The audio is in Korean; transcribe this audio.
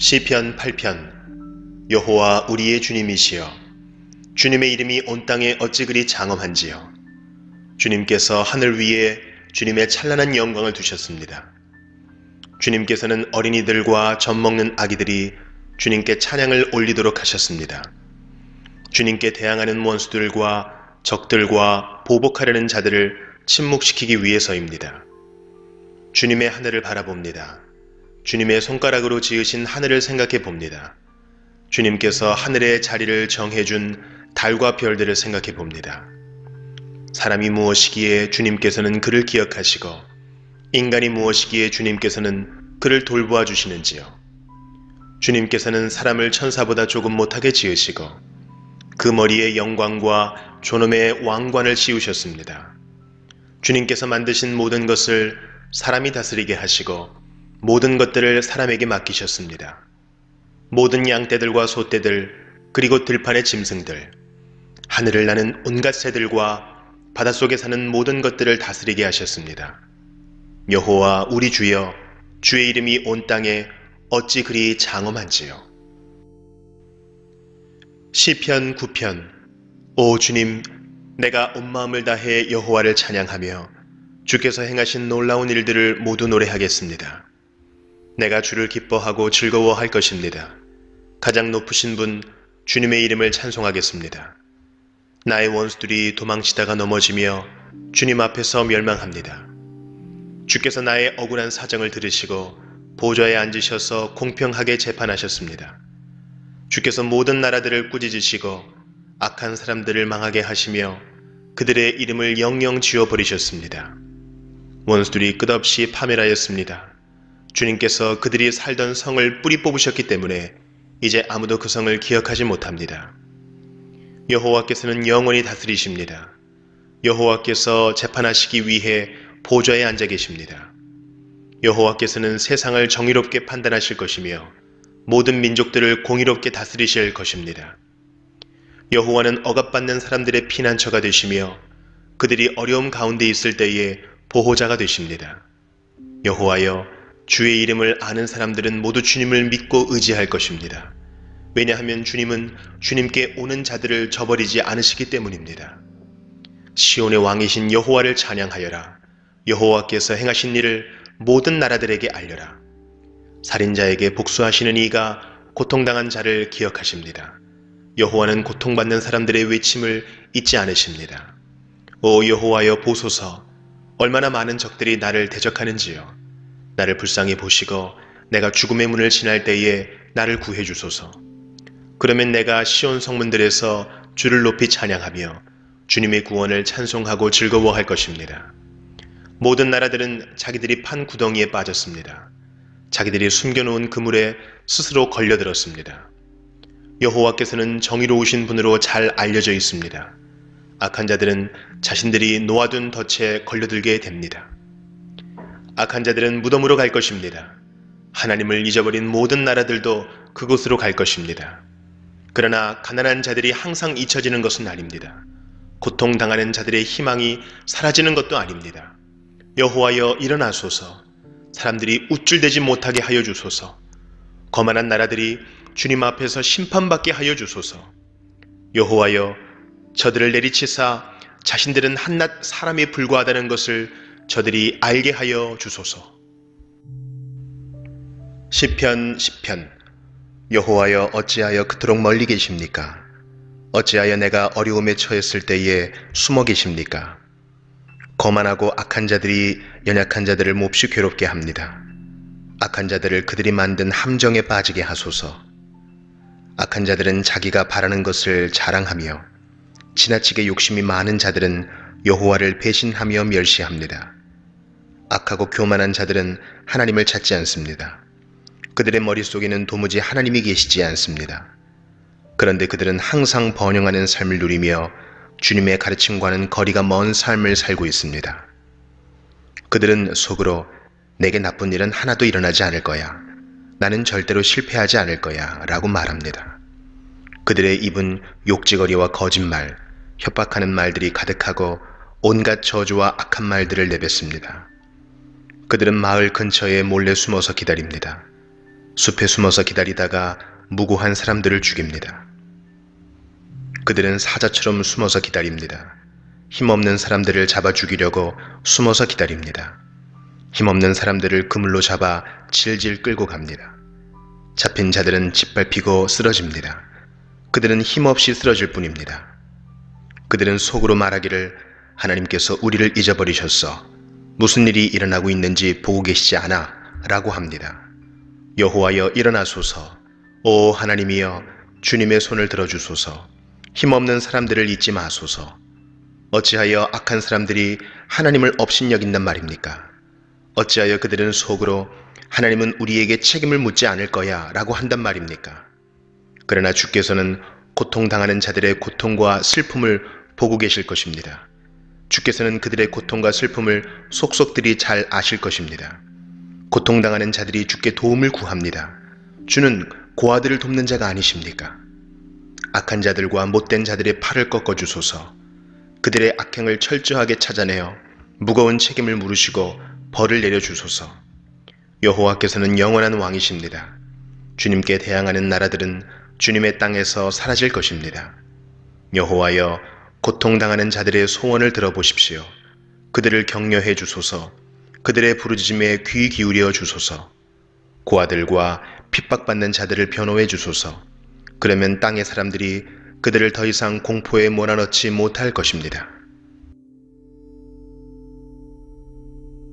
시편 8편 여호와 우리의 주님이시여 주님의 이름이 온 땅에 어찌 그리 장엄한지요 주님께서 하늘 위에 주님의 찬란한 영광을 두셨습니다. 주님께서는 어린이들과 젖먹는 아기들이 주님께 찬양을 올리도록 하셨습니다. 주님께 대항하는 원수들과 적들과 보복하려는 자들을 침묵시키기 위해서입니다. 주님의 하늘을 바라봅니다. 주님의 손가락으로 지으신 하늘을 생각해 봅니다. 주님께서 하늘의 자리를 정해준 달과 별들을 생각해 봅니다. 사람이 무엇이기에 주님께서는 그를 기억하시고 인간이 무엇이기에 주님께서는 그를 돌보아 주시는지요. 주님께서는 사람을 천사보다 조금 못하게 지으시고 그 머리에 영광과 존엄의 왕관을 씌우셨습니다. 주님께서 만드신 모든 것을 사람이 다스리게 하시고 모든 것들을 사람에게 맡기셨습니다. 모든 양떼들과 소떼들 그리고 들판의 짐승들 하늘을 나는 온갖 새들과 바닷속에 사는 모든 것들을 다스리게 하셨습니다. 여호와 우리 주여 주의 이름이 온 땅에 어찌 그리 장엄한지요. 시편 9편 오 주님 내가 온 마음을 다해 여호와를 찬양하며 주께서 행하신 놀라운 일들을 모두 노래하겠습니다. 내가 주를 기뻐하고 즐거워할 것입니다. 가장 높으신 분 주님의 이름을 찬송하겠습니다. 나의 원수들이 도망치다가 넘어지며 주님 앞에서 멸망합니다. 주께서 나의 억울한 사정을 들으시고 보좌에 앉으셔서 공평하게 재판하셨습니다. 주께서 모든 나라들을 꾸짖으시고 악한 사람들을 망하게 하시며 그들의 이름을 영영 지워버리셨습니다. 원수들이 끝없이 파멸하였습니다. 주님께서 그들이 살던 성을 뿌리 뽑으셨기 때문에 이제 아무도 그 성을 기억하지 못합니다. 여호와께서는 영원히 다스리십니다. 여호와께서 재판하시기 위해 보좌에 앉아 계십니다. 여호와께서는 세상을 정의롭게 판단하실 것이며 모든 민족들을 공의롭게 다스리실 것입니다. 여호와는 억압받는 사람들의 피난처가 되시며 그들이 어려움 가운데 있을 때에 보호자가 되십니다. 여호와여 주의 이름을 아는 사람들은 모두 주님을 믿고 의지할 것입니다. 왜냐하면 주님은 주님께 오는 자들을 저버리지 않으시기 때문입니다. 시온의 왕이신 여호와를 찬양하여라. 여호와께서 행하신 일을 모든 나라들에게 알려라. 살인자에게 복수하시는 이가 고통당한 자를 기억하십니다. 여호와는 고통받는 사람들의 외침을 잊지 않으십니다. 오 여호와여 보소서 얼마나 많은 적들이 나를 대적하는지요. 나를 불쌍히 보시고 내가 죽음의 문을 지날 때에 나를 구해 주소서. 그러면 내가 시온 성문들에서 주를 높이 찬양하며 주님의 구원을 찬송하고 즐거워할 것입니다. 모든 나라들은 자기들이 판 구덩이에 빠졌습니다. 자기들이 숨겨놓은 그물에 스스로 걸려들었습니다. 여호와께서는 정의로우신 분으로 잘 알려져 있습니다. 악한 자들은 자신들이 놓아둔 덫에 걸려들게 됩니다. 악한 자들은 무덤으로 갈 것입니다. 하나님을 잊어버린 모든 나라들도 그곳으로 갈 것입니다. 그러나 가난한 자들이 항상 잊혀지는 것은 아닙니다. 고통당하는 자들의 희망이 사라지는 것도 아닙니다. 여호와여 일어나소서 사람들이 우쭐대지 못하게 하여 주소서 거만한 나라들이 주님 앞에서 심판받게 하여 주소서 여호와여 저들을 내리치사 자신들은 한낱 사람에 불과하다는 것을 저들이 알게 하여 주소서. 1 0편1 0편 여호와여 어찌하여 그토록 멀리 계십니까? 어찌하여 내가 어려움에 처했을 때에 숨어 계십니까? 거만하고 악한 자들이 연약한 자들을 몹시 괴롭게 합니다. 악한 자들을 그들이 만든 함정에 빠지게 하소서. 악한 자들은 자기가 바라는 것을 자랑하며 지나치게 욕심이 많은 자들은 여호와를 배신하며 멸시합니다. 악하고 교만한 자들은 하나님을 찾지 않습니다. 그들의 머릿속에는 도무지 하나님이 계시지 않습니다. 그런데 그들은 항상 번영하는 삶을 누리며 주님의 가르침과는 거리가 먼 삶을 살고 있습니다. 그들은 속으로 내게 나쁜 일은 하나도 일어나지 않을 거야. 나는 절대로 실패하지 않을 거야. 라고 말합니다. 그들의 입은 욕지거리와 거짓말, 협박하는 말들이 가득하고 온갖 저주와 악한 말들을 내뱉습니다. 그들은 마을 근처에 몰래 숨어서 기다립니다. 숲에 숨어서 기다리다가 무고한 사람들을 죽입니다. 그들은 사자처럼 숨어서 기다립니다. 힘없는 사람들을 잡아 죽이려고 숨어서 기다립니다. 힘없는 사람들을 그물로 잡아 질질 끌고 갑니다. 잡힌 자들은 짓밟히고 쓰러집니다. 그들은 힘없이 쓰러질 뿐입니다. 그들은 속으로 말하기를 하나님께서 우리를 잊어버리셨어. 무슨 일이 일어나고 있는지 보고 계시지 않아 라고 합니다. 여호와여 일어나소서 오 하나님이여 주님의 손을 들어주소서 힘없는 사람들을 잊지 마소서 어찌하여 악한 사람들이 하나님을 업신여긴단 말입니까? 어찌하여 그들은 속으로 하나님은 우리에게 책임을 묻지 않을 거야 라고 한단 말입니까? 그러나 주께서는 고통당하는 자들의 고통과 슬픔을 보고 계실 것입니다. 주께서는 그들의 고통과 슬픔을 속속들이 잘 아실 것입니다. 고통당하는 자들이 주께 도움을 구합니다. 주는 고아들을 돕는 자가 아니십니까? 악한 자들과 못된 자들의 팔을 꺾어 주소서. 그들의 악행을 철저하게 찾아내어 무거운 책임을 물으시고 벌을 내려 주소서. 여호와께서는 영원한 왕이십니다. 주님께 대항하는 나라들은 주님의 땅에서 사라질 것입니다. 여호와여 고통당하는 자들의 소원을 들어보십시오. 그들을 격려해 주소서. 그들의 부르짖음에 귀 기울여 주소서. 고아들과 핍박받는 자들을 변호해 주소서. 그러면 땅의 사람들이 그들을 더 이상 공포에 몰아넣지 못할 것입니다.